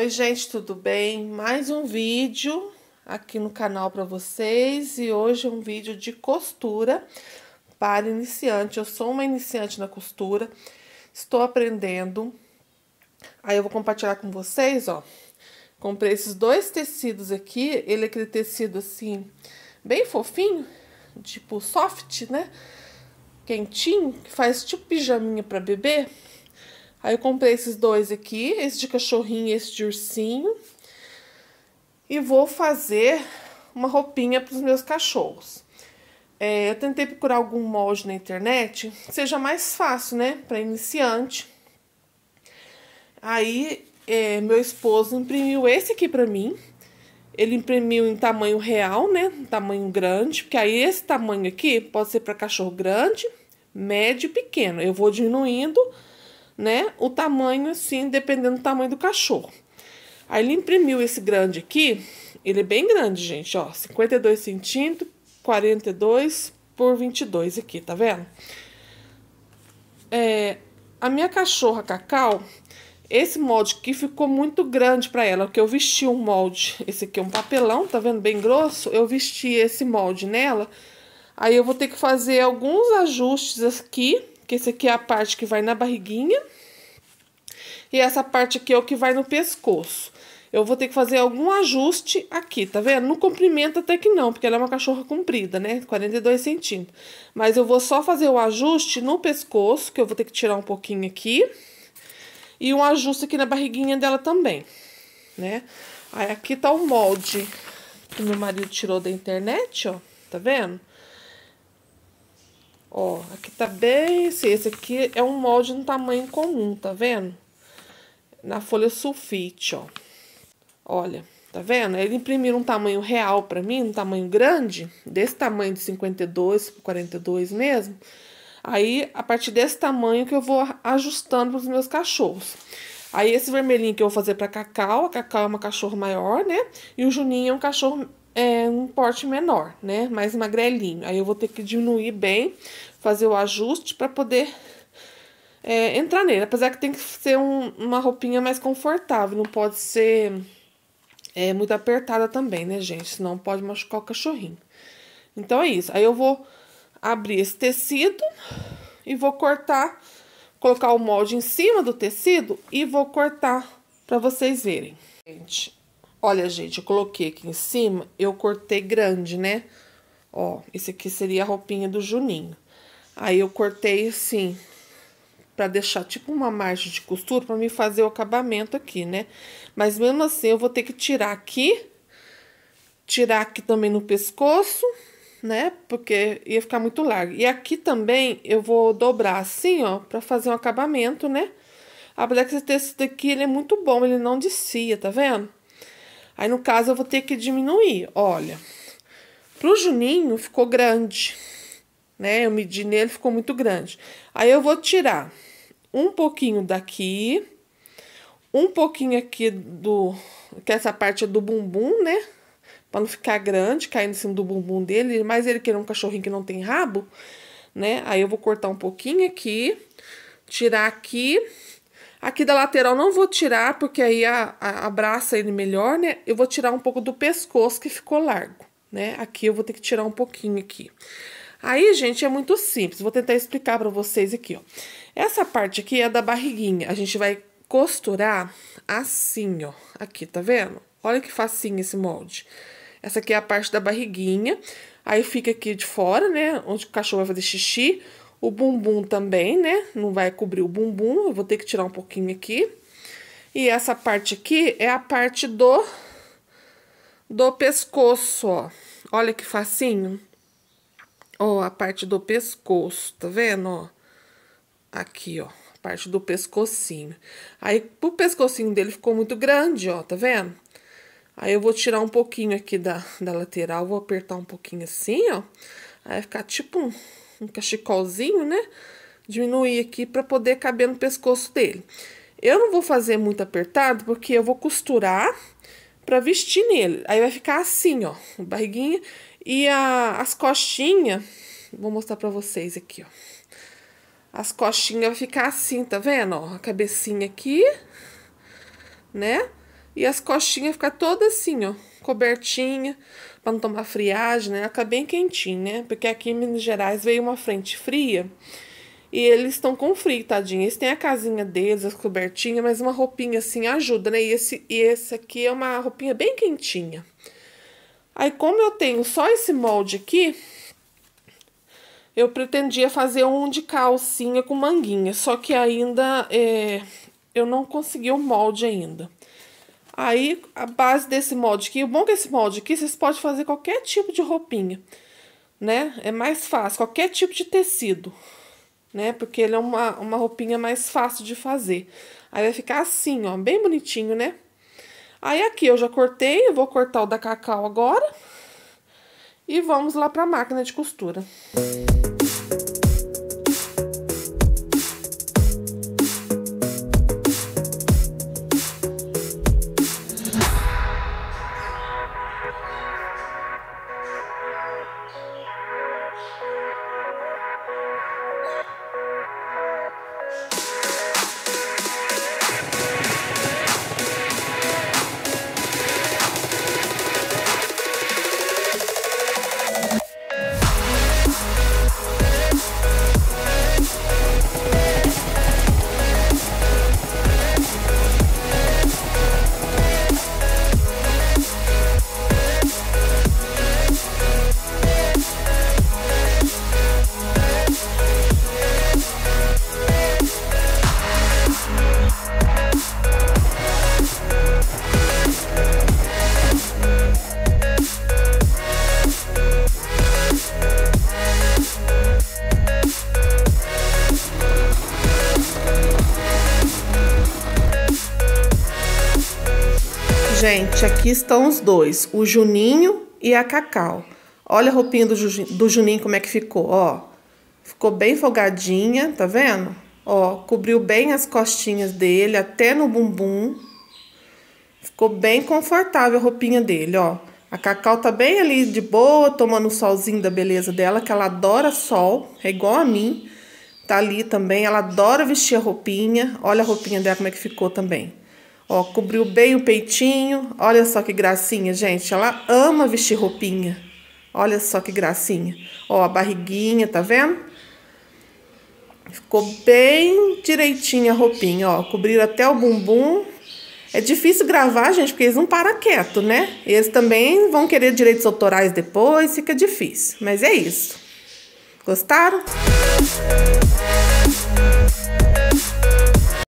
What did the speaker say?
Oi, gente, tudo bem? Mais um vídeo aqui no canal para vocês e hoje é um vídeo de costura para iniciante. Eu sou uma iniciante na costura, estou aprendendo. Aí eu vou compartilhar com vocês, ó. Comprei esses dois tecidos aqui, ele é aquele tecido assim, bem fofinho, tipo soft, né? Quentinho, que faz tipo pijaminha para bebê. Aí eu comprei esses dois aqui, esse de cachorrinho e esse de ursinho. E vou fazer uma roupinha para os meus cachorros. É, eu tentei procurar algum molde na internet, seja mais fácil, né, para iniciante. Aí é, meu esposo imprimiu esse aqui para mim. Ele imprimiu em tamanho real, né, tamanho grande, porque aí esse tamanho aqui pode ser para cachorro grande, médio e pequeno. Eu vou diminuindo né? O tamanho, assim, dependendo do tamanho do cachorro. Aí ele imprimiu esse grande aqui. Ele é bem grande, gente, ó. 52 centímetros, 42 por 22 aqui, tá vendo? É, a minha cachorra Cacau, esse molde aqui ficou muito grande para ela, porque eu vesti um molde. Esse aqui é um papelão, tá vendo? Bem grosso. Eu vesti esse molde nela. Aí eu vou ter que fazer alguns ajustes aqui porque esse aqui é a parte que vai na barriguinha. E essa parte aqui é o que vai no pescoço. Eu vou ter que fazer algum ajuste aqui, tá vendo? No comprimento até que não, porque ela é uma cachorra comprida, né? 42 centímetros. Mas eu vou só fazer o ajuste no pescoço, que eu vou ter que tirar um pouquinho aqui. E um ajuste aqui na barriguinha dela também, né? Aí aqui tá o molde que meu marido tirou da internet, ó. Tá vendo? Ó, aqui tá bem esse. Esse aqui é um molde no tamanho comum, tá vendo? Na folha sulfite, ó. Olha, tá vendo? Ele imprimiu um tamanho real pra mim, um tamanho grande, desse tamanho de 52 por 42 mesmo. Aí, a partir desse tamanho que eu vou ajustando pros meus cachorros. Aí, esse vermelhinho que eu vou fazer pra Cacau, a Cacau é uma cachorro maior, né? E o Juninho é um cachorro é, um porte menor, né? Mais magrelinho. Aí eu vou ter que diminuir bem, fazer o ajuste para poder é, entrar nele. Apesar que tem que ser um, uma roupinha mais confortável, não pode ser é, muito apertada também, né, gente? Senão pode machucar o cachorrinho. Então é isso. Aí eu vou abrir esse tecido e vou cortar, colocar o molde em cima do tecido e vou cortar para vocês verem. Gente, Olha, gente, eu coloquei aqui em cima, eu cortei grande, né? Ó, esse aqui seria a roupinha do Juninho. Aí eu cortei assim, para deixar tipo uma margem de costura para me fazer o acabamento aqui, né? Mas mesmo assim eu vou ter que tirar aqui, tirar aqui também no pescoço, né? Porque ia ficar muito largo. E aqui também eu vou dobrar assim, ó, para fazer um acabamento, né? A ah, Black esse tecido aqui, ele é muito bom, ele não descia, tá vendo? Aí, no caso, eu vou ter que diminuir. Olha, pro Juninho ficou grande, né? Eu medi nele, ficou muito grande. Aí, eu vou tirar um pouquinho daqui, um pouquinho aqui do... Que é essa parte é do bumbum, né? Pra não ficar grande, caindo em cima do bumbum dele. Mas ele quer é um cachorrinho que não tem rabo, né? Aí, eu vou cortar um pouquinho aqui, tirar aqui Aqui da lateral não vou tirar, porque aí a, a, abraça ele melhor, né? Eu vou tirar um pouco do pescoço que ficou largo, né? Aqui eu vou ter que tirar um pouquinho aqui. Aí, gente, é muito simples. Vou tentar explicar para vocês aqui, ó. Essa parte aqui é da barriguinha. A gente vai costurar assim, ó. Aqui, tá vendo? Olha que facinho esse molde. Essa aqui é a parte da barriguinha. Aí fica aqui de fora, né? Onde o cachorro vai fazer xixi. O bumbum também, né? Não vai cobrir o bumbum, eu vou ter que tirar um pouquinho aqui. E essa parte aqui é a parte do do pescoço, ó. Olha que facinho. Ó, a parte do pescoço, tá vendo, ó? Aqui, ó, a parte do pescocinho. Aí, o pescocinho dele ficou muito grande, ó, tá vendo? Aí eu vou tirar um pouquinho aqui da, da lateral, vou apertar um pouquinho assim, ó. Aí vai ficar tipo um, um cachecolzinho, né? Diminuir aqui para poder caber no pescoço dele. Eu não vou fazer muito apertado, porque eu vou costurar para vestir nele. Aí vai ficar assim, ó, barriguinha e a, as costinhas. Vou mostrar para vocês aqui, ó. As costinhas vai ficar assim, tá vendo? Ó, a cabecinha aqui, né? E as costinhas ficar toda assim, ó, cobertinha para não tomar friagem, né? Acabei bem quentinho, né? Porque aqui em Minas Gerais veio uma frente fria e eles estão com frio, tadinho. Eles têm a casinha deles, as cobertinhas, mas uma roupinha assim ajuda, né? E esse, e esse aqui é uma roupinha bem quentinha. Aí, como eu tenho só esse molde aqui, eu pretendia fazer um de calcinha com manguinha, só que ainda é, eu não consegui o molde ainda. Aí, a base desse molde aqui, o bom que esse molde aqui, vocês podem fazer qualquer tipo de roupinha, né? É mais fácil, qualquer tipo de tecido, né? Porque ele é uma, uma roupinha mais fácil de fazer. Aí vai ficar assim, ó, bem bonitinho, né? Aí aqui eu já cortei, eu vou cortar o da Cacau agora. E vamos lá para a máquina de costura. Música Yeah. gente, aqui estão os dois, o Juninho e a Cacau. Olha a roupinha do, Ju, do Juninho como é que ficou, ó. Ficou bem folgadinha, tá vendo? Ó, cobriu bem as costinhas dele, até no bumbum. Ficou bem confortável a roupinha dele, ó. A Cacau tá bem ali de boa, tomando o solzinho da beleza dela, que ela adora sol, é igual a mim. Tá ali também, ela adora vestir a roupinha. Olha a roupinha dela como é que ficou também. Ó, cobriu bem o peitinho. Olha só que gracinha, gente. Ela ama vestir roupinha. Olha só que gracinha. Ó, a barriguinha, tá vendo? Ficou bem direitinha a roupinha, ó. Cobriram até o bumbum. É difícil gravar, gente, porque eles não param quieto, né? Eles também vão querer direitos autorais depois, fica difícil. Mas é isso. Gostaram?